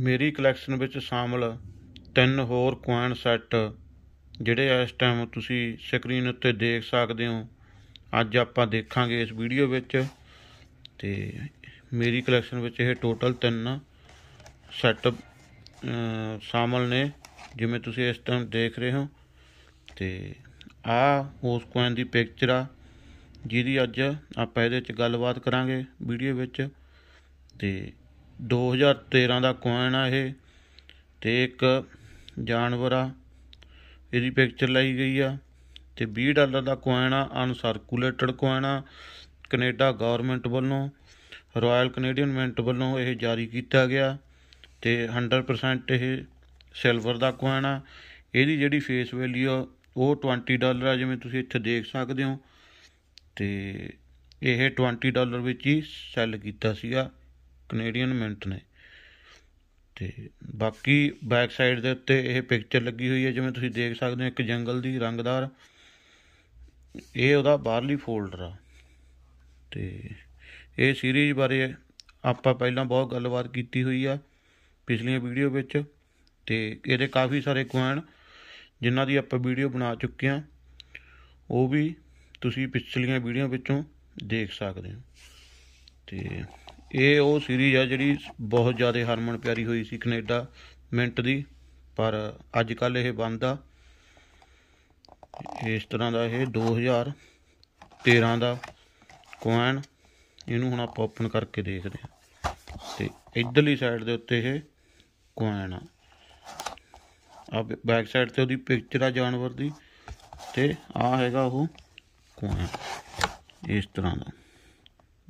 ਮੇਰੀ ਕਲੈਕਸ਼ਨ ਵਿੱਚ ਸ਼ਾਮਲ ਤਿੰਨ ਹੋਰ ਕੋਇਨ ਸੈੱਟ ਜਿਹੜੇ ਇਸ ਟਾਈਮ ਤੁਸੀਂ ਸਕਰੀਨ ਉੱਤੇ ਦੇਖ ਸਕਦੇ ਹੋ ਅੱਜ ਆਪਾਂ ਦੇਖਾਂਗੇ ਇਸ ਵੀਡੀਓ ਵਿੱਚ ਤੇ ਮੇਰੀ ਕਲੈਕਸ਼ਨ ਵਿੱਚ ਇਹ ਟੋਟਲ ਤਿੰਨ ਸੈੱਟ ਸ਼ਾਮਲ ਨੇ ਜਿਵੇਂ ਤੁਸੀਂ ਇਸ ਟਾਈਮ ਦੇਖ ਰਹੇ ਹੋ ਤੇ ਆ ਉਸ ਕੋਇਨ ਦੀ ਪਿਕਚਰ ਆ ਜਿਹਦੀ ਅੱਜ ਆਪਾਂ ਇਹਦੇ ਵਿੱਚ ਗੱਲਬਾਤ ਕਰਾਂਗੇ ਵੀਡੀਓ ਵਿੱਚ ਤੇ 2013 ਦਾ ਕੋਇਨ ਆ ਇਹ ਤੇ ਇੱਕ ਜਾਨਵਰ ਆ ਇਹਦੀ ਪਿਕਚਰ ਲਈ ਗਈ ਆ ਤੇ 20 ਡਾਲਰ ਦਾ ਕੋਇਨ ਆ ਅਨਸਰਕੂਲੇਟਡ ਕੋਇਨ ਆ ਕੈਨੇਡਾ ਗਵਰਨਮੈਂਟ ਵੱਲੋਂ ਰਾਇਲ ਕੈਨੇਡੀਅਨ ਮਿੰਟ ਵੱਲੋਂ ਇਹ ਜਾਰੀ ਕੀਤਾ ਗਿਆ ਤੇ 100% ਇਹ ਸਿਲਵਰ ਦਾ ਕੋਇਨ ਆ ਇਹਦੀ ਜਿਹੜੀ ਫੇਸ ਵੈਲਿਊ ਆ ਉਹ 20 ਡਾਲਰ ਆ ਜਿਵੇਂ ਤੁਸੀਂ ਇੱਥੇ ਦੇਖ ਸਕਦੇ ਹੋ ਤੇ ਇਹ 20 ਡਾਲਰ ਵਿੱਚ ਹੀ ਸੈਲ ਕੀਤਾ ਸੀਗਾ ਕੈਨੇਡੀਅਨ ਮਿੰਟ ਨੇ ਤੇ ਬਾਕੀ ਬੈਕ ਸਾਈਡ ਦੇ ਉੱਤੇ ਇਹ ਪਿਕਚਰ ਲੱਗੀ ਹੋਈ ਹੈ ਜਿਵੇਂ ਤੁਸੀਂ ਦੇਖ ਸਕਦੇ ਹੋ ਇੱਕ ਜੰਗਲ ਦੀ ਰੰਗਦਾਰ ਇਹ ਉਹਦਾ ਬਾਹਰਲੀ ਫੋਲਡਰ ਆ ਤੇ ਇਹ ਸੀਰੀਜ਼ ਬਾਰੇ ਆਪਾਂ ਪਹਿਲਾਂ ਬਹੁਤ ਗੱਲਬਾਤ ਕੀਤੀ ਹੋਈ ਆ ਪਿਛਲੀਆਂ ਵੀਡੀਓ ਵਿੱਚ ਤੇ ਇਹਦੇ ਕਾਫੀ ਸਾਰੇ ਕੁਐਨ ਜਿਨ੍ਹਾਂ ਦੀ ਆਪਾਂ ਵੀਡੀਓ ਬਣਾ ਚੁੱਕੇ ਆ ਉਹ ਵੀ ਤੁਸੀਂ ਪਿਛਲੀਆਂ ਵੀਡੀਓ ਵਿੱਚੋਂ ਦੇਖ ਸਕਦੇ ਹੋ ਤੇ ਇਹ ਉਹ ਸੀਰੀਜ਼ ਆ ਜਿਹੜੀ ਬਹੁਤ ਜ਼ਿਆਦਾ ਹਰਮਨ ਪਿਆਰੀ ਹੋਈ ਸੀ ਕੈਨੇਡਾ ਮਿੰਟ ਦੀ ਪਰ ਅੱਜ ਕੱਲ ਇਹ ਬੰਦ ਆ ਇਸ ਤਰ੍ਹਾਂ ਦਾ ਇਹ 2013 ਦਾ ਕੋਇਨ ਇਹਨੂੰ ਹੁਣ ਆਪਾਂ ਓਪਨ ਕਰਕੇ ਦੇਖਦੇ ਆ ਤੇ ਇਧਰਲੀ ਸਾਈਡ ਦੇ ਉੱਤੇ ਇਹ ਕੋਇਨ ਆ ਆ ਬੈਕ ਸਾਈਡ ਤੇ ਉਹਦੀ ਪਿਕਚਰ ਆ ਜਾਨਵਰ ਦੀ ਤੇ ਆ ਹੈਗਾ ਉਹ ਕੋਇਨ ਇਸ ਤਰ੍ਹਾਂ ਦਾ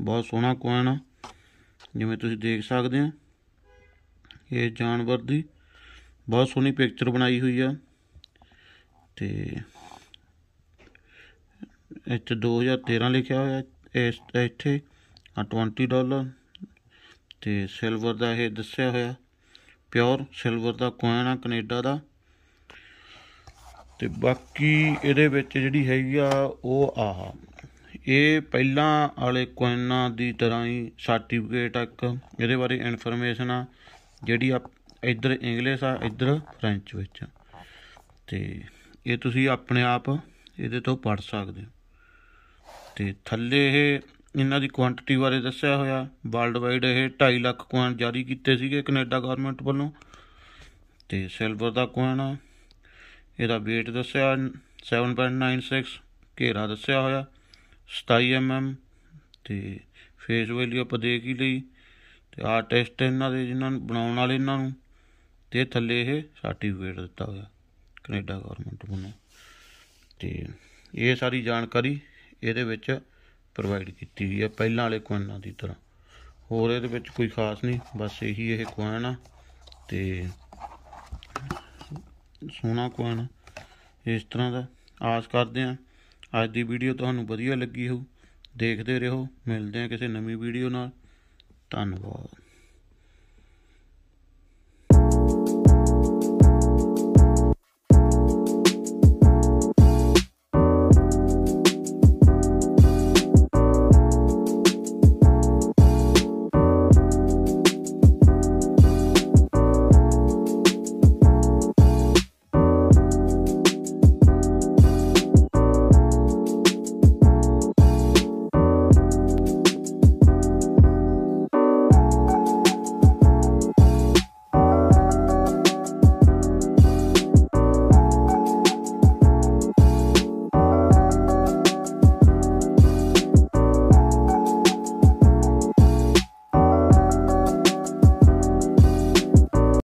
ਬਹੁਤ ਸੋਹਣਾ ਕੋਇਨ ਆ ਜਿਵੇਂ ਤੁਸੀਂ ਦੇਖ ਸਕਦੇ ਆ ਇਹ ਜਾਨਵਰ ਦੀ ਬਹੁਤ ਸੋਹਣੀ ਪਿਕਚਰ ਬਣਾਈ ਹੋਈ ਆ ਤੇ ਇੱਥੇ 2013 ਲਿਖਿਆ ਹੋਇਆ ਇਸ ਇੱਥੇ 20 ਡਾਲਰ ਤੇ ਸਿਲਵਰ ਦਾ ਇਹ ਦੱਸਿਆ ਹੋਇਆ ਪਿਓਰ ਸਿਲਵਰ ਦਾ ਕੋਇਨ ਆ ਕੈਨੇਡਾ ਦਾ ਤੇ ਬਾਕੀ ਇਹਦੇ ਵਿੱਚ ਜਿਹੜੀ ਹੈਗੀ ਆ ਉਹ ਆਹ ਇਹ ਪਹਿਲਾਂ ਵਾਲੇ ਕੋਇਨਾਂ ਦੀ ਤਰ੍ਹਾਂ ਹੀ ਸਰਟੀਫਿਕੇਟ ਆ ਇੱਕ ਇਹਦੇ ਬਾਰੇ ਇਨਫੋਰਮੇਸ਼ਨ ਆ ਜਿਹੜੀ ਆ ਇੱਧਰ ਇੰਗਲਿਸ਼ ਆ ਇੱਧਰ ਫ੍ਰੈਂਚ ਵਿੱਚ ਤੇ ਇਹ ਤੁਸੀਂ ਆਪਣੇ ਆਪ ਇਹਦੇ ਤੋਂ ਪੜ ਸਕਦੇ ਹੋ ਤੇ ਥੱਲੇ ਇਹ ਇਹਨਾਂ ਦੀ ਕੁਆਂਟੀਟੀ ਬਾਰੇ ਦੱਸਿਆ ਹੋਇਆ ਵਰਲਡ ਵਾਈਡ ਇਹ 2.5 ਲੱਖ ਕੋਇਨ ਜਾਰੀ ਕੀਤੇ ਸੀਗੇ ਕੈਨੇਡਾ ਗਵਰਨਮੈਂਟ ਵੱਲੋਂ ਤੇ ਸਿਲਵਰ ਦਾ ਕੁਆਂਟ ਇਹਦਾ weight ਦੱਸਿਆ 7.96 ਘੇਰਾ ਦੱਸਿਆ ਹੋਇਆ 27 mm ਤੇ ਫੇਸ ਵੈਲਿਊ ਆਪਾਂ ਦੇਖ ਹੀ ਲਈ ਤੇ ਆਰਟਿਸਟ ਇਹਨਾਂ ਦੇ ਜਿਨ੍ਹਾਂ ਨੂੰ ਬਣਾਉਣ ਵਾਲੇ ਇਹਨਾਂ ਨੂੰ ਤੇ ਥੱਲੇ ਇਹ ਸਰਟੀਫਿਕੇਟ ਦਿੱਤਾ ਹੋਇਆ ਕੈਨੇਡਾ ਗਵਰਨਮੈਂਟ ਵੱਲੋਂ ਤੇ ਇਹ ਸਾਰੀ ਜਾਣਕਾਰੀ ਇਹਦੇ ਵਿੱਚ ਪ੍ਰੋਵਾਈਡ ਕੀਤੀ ਹੋਈ ਹੈ ਪਹਿਲਾਂ ਵਾਲੇ ਕੋਇਨਾਂ ਦੀ ਤਰ੍ਹਾਂ ਹੋਰ ਇਹਦੇ ਵਿੱਚ ਕੋਈ ਖਾਸ ਨਹੀਂ ਬਸ ਇਹੀ ਇਹ ਕੋਇਨ ਆ ਤੇ ਸੋਨਾ ਕੋਇਨ ਇਸ ਤਰ੍ਹਾਂ ਦਾ ਆਸ ਕਰਦੇ ਆਂ ਅੱਜ ਦੀ ਵੀਡੀਓ ਤੁਹਾਨੂੰ ਵਧੀਆ ਲੱਗੀ ਹੋਊ ਦੇਖਦੇ ਰਹੋ ਮਿਲਦੇ ਹਾਂ ਕਿਸੇ ਨਵੀਂ ਵੀਡੀਓ ਨਾਲ ਧੰਨਵਾਦ